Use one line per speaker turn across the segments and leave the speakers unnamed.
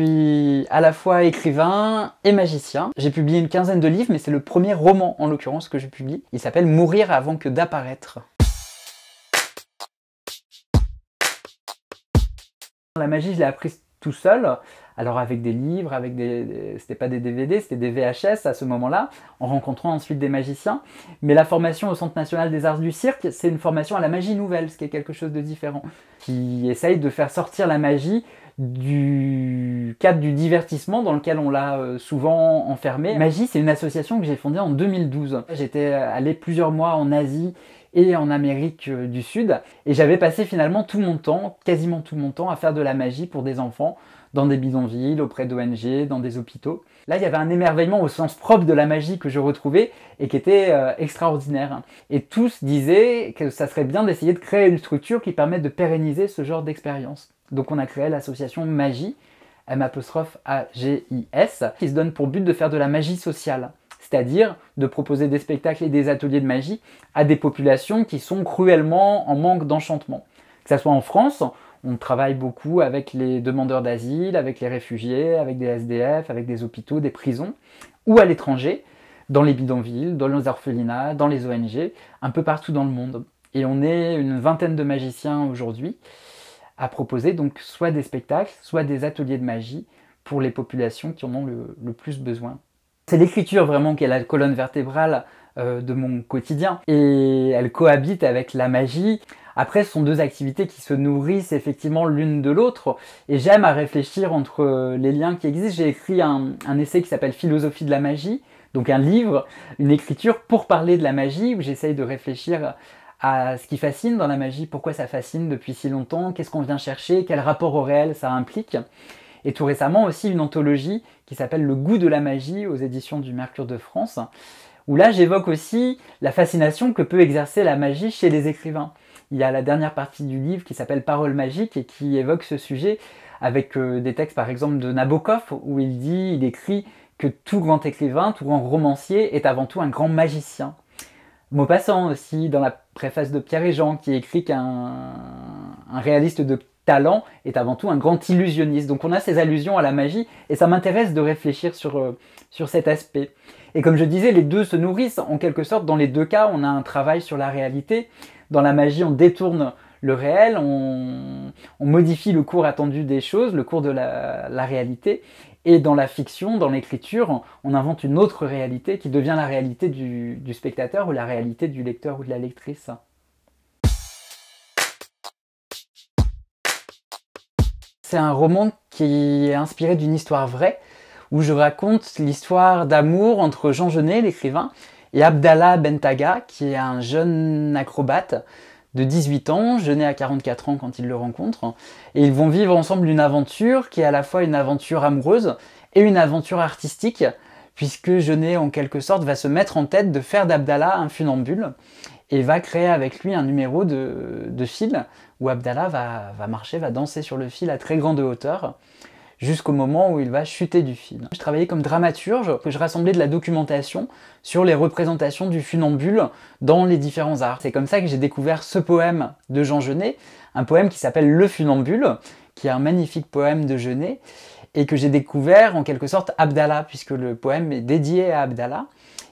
suis à la fois écrivain et magicien. J'ai publié une quinzaine de livres, mais c'est le premier roman en l'occurrence que je publie. Il s'appelle Mourir avant que d'apparaître. La magie, je l'ai appris tout seul. Alors avec des livres, avec des, c'était pas des DVD, c'était des VHS à ce moment-là, en rencontrant ensuite des magiciens. Mais la formation au Centre national des arts du cirque, c'est une formation à la magie nouvelle, ce qui est quelque chose de différent, qui essaye de faire sortir la magie du cadre du divertissement dans lequel on l'a euh, souvent enfermé. Magie, c'est une association que j'ai fondée en 2012. J'étais allé plusieurs mois en Asie, et en Amérique euh, du Sud. Et j'avais passé finalement tout mon temps, quasiment tout mon temps, à faire de la magie pour des enfants dans des bidonvilles, auprès d'ONG, dans des hôpitaux. Là, il y avait un émerveillement au sens propre de la magie que je retrouvais et qui était euh, extraordinaire. Et tous disaient que ça serait bien d'essayer de créer une structure qui permette de pérenniser ce genre d'expérience. Donc on a créé l'association Magie, M-A-G-I-S, qui se donne pour but de faire de la magie sociale c'est-à-dire de proposer des spectacles et des ateliers de magie à des populations qui sont cruellement en manque d'enchantement. Que ce soit en France, on travaille beaucoup avec les demandeurs d'asile, avec les réfugiés, avec des SDF, avec des hôpitaux, des prisons, ou à l'étranger, dans les bidonvilles, dans les orphelinats, dans les ONG, un peu partout dans le monde. Et on est une vingtaine de magiciens aujourd'hui à proposer donc soit des spectacles, soit des ateliers de magie pour les populations qui en ont le plus besoin. C'est l'écriture vraiment qui est la colonne vertébrale euh, de mon quotidien et elle cohabite avec la magie. Après, ce sont deux activités qui se nourrissent effectivement l'une de l'autre et j'aime à réfléchir entre euh, les liens qui existent. J'ai écrit un essai qui s'appelle Philosophie de la magie, donc un livre, une écriture pour parler de la magie où j'essaye de réfléchir à ce qui fascine dans la magie, pourquoi ça fascine depuis si longtemps, qu'est-ce qu'on vient chercher, quel rapport au réel ça implique. Et tout récemment aussi une anthologie qui s'appelle Le goût de la magie aux éditions du Mercure de France, où là j'évoque aussi la fascination que peut exercer la magie chez les écrivains. Il y a la dernière partie du livre qui s'appelle Paroles magiques et qui évoque ce sujet avec euh, des textes par exemple de Nabokov où il dit, il écrit que tout grand écrivain, tout grand romancier est avant tout un grand magicien. passant aussi, dans la préface de Pierre et Jean, qui écrit qu'un réaliste de talent est avant tout un grand illusionniste. Donc on a ces allusions à la magie et ça m'intéresse de réfléchir euh, sur, cet aspect. Et comme je disais, les deux se nourrissent en quelque sorte. Dans les deux cas, on a un travail sur la réalité. Dans la magie, on détourne le réel, on, modifie le cours attendu des choses, le cours de la, réalité. Et dans la fiction, dans l'écriture, on invente une autre réalité qui devient la réalité du, du spectateur ou la réalité du lecteur ou de la lectrice. C'est un roman qui est inspiré d'une histoire vraie, où je raconte l'histoire d'amour entre Jean Genet, l'écrivain, et Abdallah Bentaga, qui est un jeune acrobate de 18 ans, Genet a 44 ans quand il le rencontre. et ils vont vivre ensemble une aventure qui est à la fois une aventure amoureuse et une aventure artistique, puisque Genet en quelque sorte va se mettre en tête de faire d'Abdallah un funambule, et va créer avec lui un numéro de, de fil où Abdallah va, marcher, va danser sur le fil à très grande hauteur jusqu'au moment où il va chuter du fil. Je travaillais comme dramaturge, je rassemblais de la documentation sur les représentations du funambule dans les différents arts. C'est comme ça que j'ai découvert ce poème de Jean Genet, un poème qui s'appelle Le funambule, qui est un magnifique poème de Genet, et que j'ai découvert en quelque sorte Abdallah, puisque le poème est dédié à Abdallah.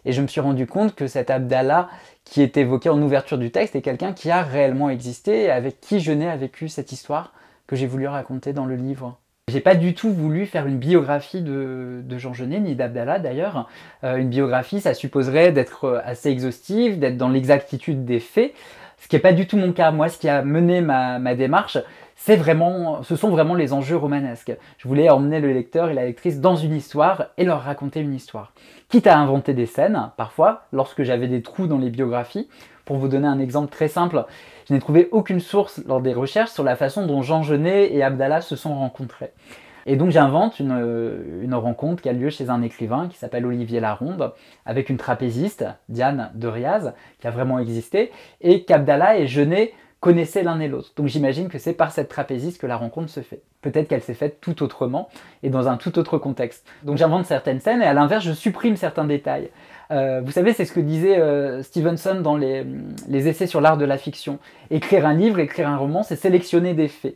Et je me suis rendu compte que cet Abdallah qui est évoqué en ouverture du texte est quelqu'un qui a réellement existé et avec qui je n'ai vécu cette histoire que j'ai voulu raconter dans le livre. J'ai pas du tout voulu faire une biographie de, Jean Genet, ni d'Abdallah d'ailleurs. Euh, une biographie, ça supposerait d'être assez exhaustive, d'être dans l'exactitude des faits, ce qui n'est pas du tout mon cas. Moi, ce qui a mené ma démarche, c'est vraiment, ce sont vraiment les enjeux romanesques. Je voulais emmener le lecteur et la lectrice dans une histoire et leur raconter une histoire. Quitte à inventer des scènes, parfois, lorsque j'avais des trous dans les biographies, pour vous donner un exemple très simple, je n'ai trouvé aucune source lors des recherches sur la façon dont Jean Genet et Abdallah se sont rencontrés. Et donc j'invente une, euh, rencontre qui a lieu chez un écrivain qui s'appelle Olivier Laronde, avec une trapéziste, Diane de Riaz, qui a vraiment existé, et qu'Abdallah et Genet connaissaient l'un et l'autre. Donc j'imagine que c'est par cette trapéziste que la rencontre se fait. Peut-être qu'elle s'est faite tout autrement et dans un tout autre contexte. Donc j'invente certaines scènes et à l'inverse, je supprime certains détails. Euh, vous savez, c'est ce que disait euh, Stevenson dans mm, les, essais sur l'art de la fiction. Écrire un livre, écrire un roman, c'est sélectionner des faits.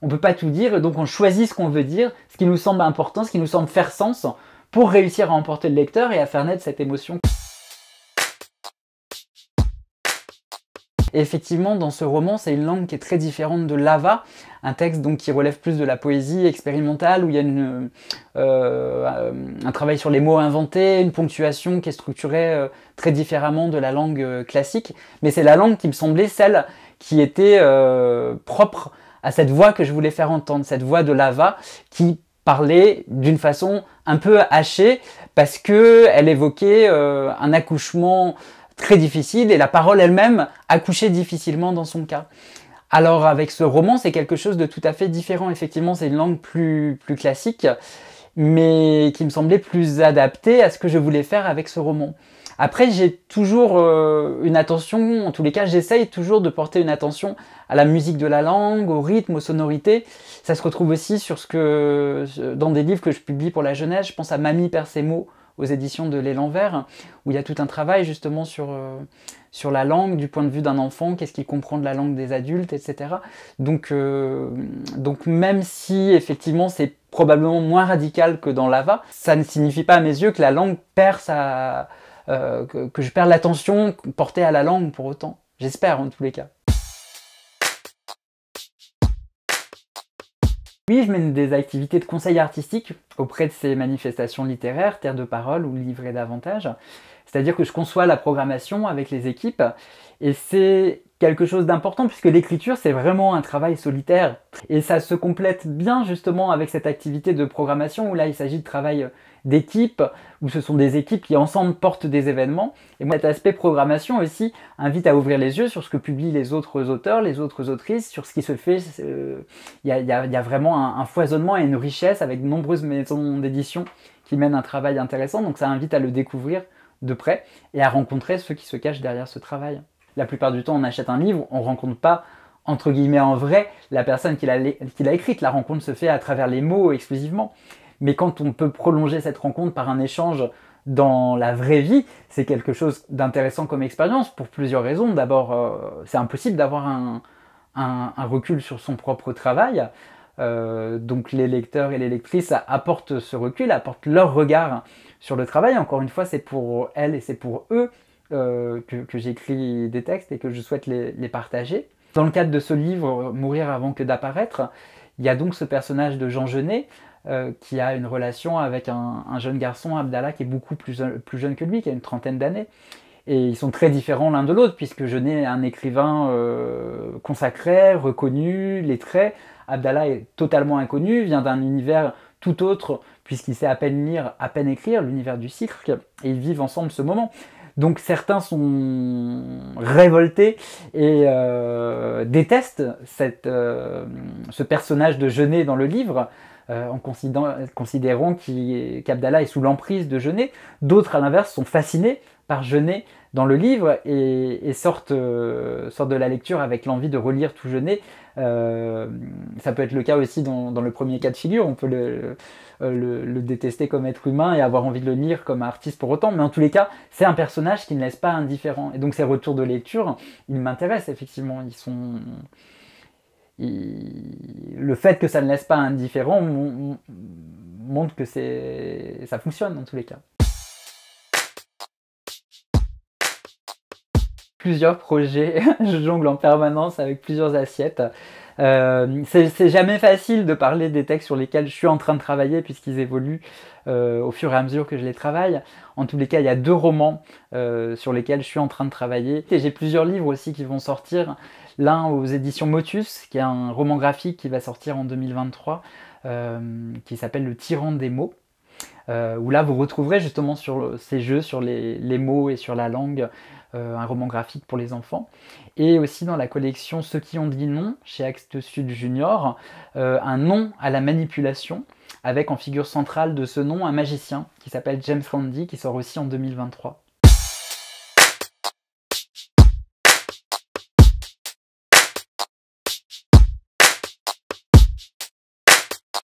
On ne peut pas tout dire, donc on choisit ce qu'on veut dire, ce qui nous semble important, ce qui nous semble faire sens, pour réussir à emporter le lecteur et à faire naître cette émotion. effectivement, dans ce roman, c'est une langue qui est très différente de l'ava, un texte donc qui relève plus de la poésie expérimentale, où il y a euh, un travail sur les mots inventés, une ponctuation qui est structurée euh, très différemment de la langue euh, classique. Mais c'est la langue qui me semblait celle qui était propre à cette voix que je voulais faire entendre, cette voix de lava qui parlait d'une façon un peu hachée parce qu'elle évoquait un accouchement très difficile et la parole elle-même couché difficilement dans son cas. Alors avec ce roman, c'est quelque chose de tout à fait différent. Effectivement, c'est une langue plus, plus classique, mais qui me semblait plus adaptée à ce que je voulais faire avec ce roman. Après, j'ai toujours euh, une attention, en tous les cas, j'essaye toujours de porter une attention à la musique de la langue, au rythme, aux sonorités. Ça se retrouve aussi sur ce que, dans des livres que je publie pour la jeunesse. Je pense à Mamie perd mots aux éditions de l'élan vert, où il y a tout un travail justement sur, euh, sur la langue, du point de vue d'un enfant, qu'est-ce qu'il comprend de la langue des adultes, etc. Donc, euh, donc même si effectivement c'est probablement moins radical que dans Lava, ça ne signifie pas à mes yeux que la langue perd sa... Euh, que, que je perds l'attention portée à la langue pour autant. J'espère en tous les cas. Oui, je mène des activités de conseil artistique auprès de ces manifestations littéraires, terre de parole ou Livrer davantage. C'est-à-dire que je conçois la programmation avec les équipes et c'est quelque chose d'important puisque l'écriture c'est vraiment un travail solitaire et ça se complète bien justement avec cette activité de programmation où là il s'agit de travail euh, d'équipes, où ce sont des équipes qui ensemble portent des événements. Et moi, cet aspect programmation aussi invite à ouvrir les yeux sur ce que publient les autres auteurs, les autres autrices, sur ce qui se fait. Euh, il y, a, vraiment un, foisonnement et une richesse avec de nombreuses maisons d'édition qui mènent un travail intéressant, donc ça invite à le découvrir de près et à rencontrer ceux qui se cachent derrière ce travail. La plupart du temps, on achète un livre, on ne rencontre pas entre guillemets en vrai la personne qui l'a écrite. La rencontre se fait à travers les mots exclusivement. Mais quand on peut prolonger cette rencontre par un échange dans la vraie vie, c'est quelque chose d'intéressant comme expérience pour plusieurs raisons. D'abord, euh, c'est impossible d'avoir un, recul sur son propre travail. Euh, donc les lecteurs et les lectrices apportent ce recul, apportent leur regard sur le travail. Encore une fois, c'est pour elles et c'est pour eux euh, que, j'écris des textes et que je souhaite les, partager. Dans le cadre de ce livre, Mourir avant que d'apparaître, il y a donc ce personnage de Jean Genet, euh, qui a une relation avec un, jeune garçon, Abdallah, qui est beaucoup plus, jeune que lui, qui a une trentaine d'années. Et ils sont très différents l'un de l'autre, puisque Jeunet est un écrivain euh, consacré, reconnu, lettré. Abdallah est totalement inconnu, vient d'un univers tout autre, puisqu'il sait à peine lire, à peine écrire, l'univers du cirque, et ils vivent ensemble ce moment. Donc certains sont révoltés et euh, détestent ce personnage de Jeunet dans le livre, euh, en considérant, qu'Abdallah est sous l'emprise de Jeunet. D'autres, à l'inverse, sont fascinés par Jeunet dans le livre et, euh, sortent, de la lecture avec l'envie de relire tout Jeunet. Euh, ça peut être le cas aussi dans, le premier cas de figure. On peut le, le, détester comme être humain et avoir envie de le lire comme artiste pour autant. Mais en tous les cas, c'est un personnage qui ne laisse pas indifférent. Et donc ces retours de lecture, ils m'intéressent effectivement. Ils sont le fait que ça ne laisse pas indifférent montre que ça fonctionne dans tous les cas. Plusieurs projets, je jongle en permanence avec plusieurs assiettes. Euh, c'est jamais facile de parler des textes sur lesquels je suis en train de travailler puisqu'ils évoluent euh, au fur et à mesure que je les travaille. En tous les cas, il y a deux romans euh, sur lesquels je suis en train de travailler. Et j'ai plusieurs livres aussi qui vont sortir. L'un aux éditions Motus, qui est un roman graphique qui va sortir en 2023, qui s'appelle Le tyran des mots. où là, vous retrouverez justement sur ces jeux, sur les mots et sur la langue, euh, un roman graphique pour les enfants. Et aussi dans la collection Ceux qui ont dit non, chez Actes Sud Junior, euh, un nom à la manipulation, avec en figure centrale de ce nom un magicien qui s'appelle James Randi, qui sort aussi en 2023.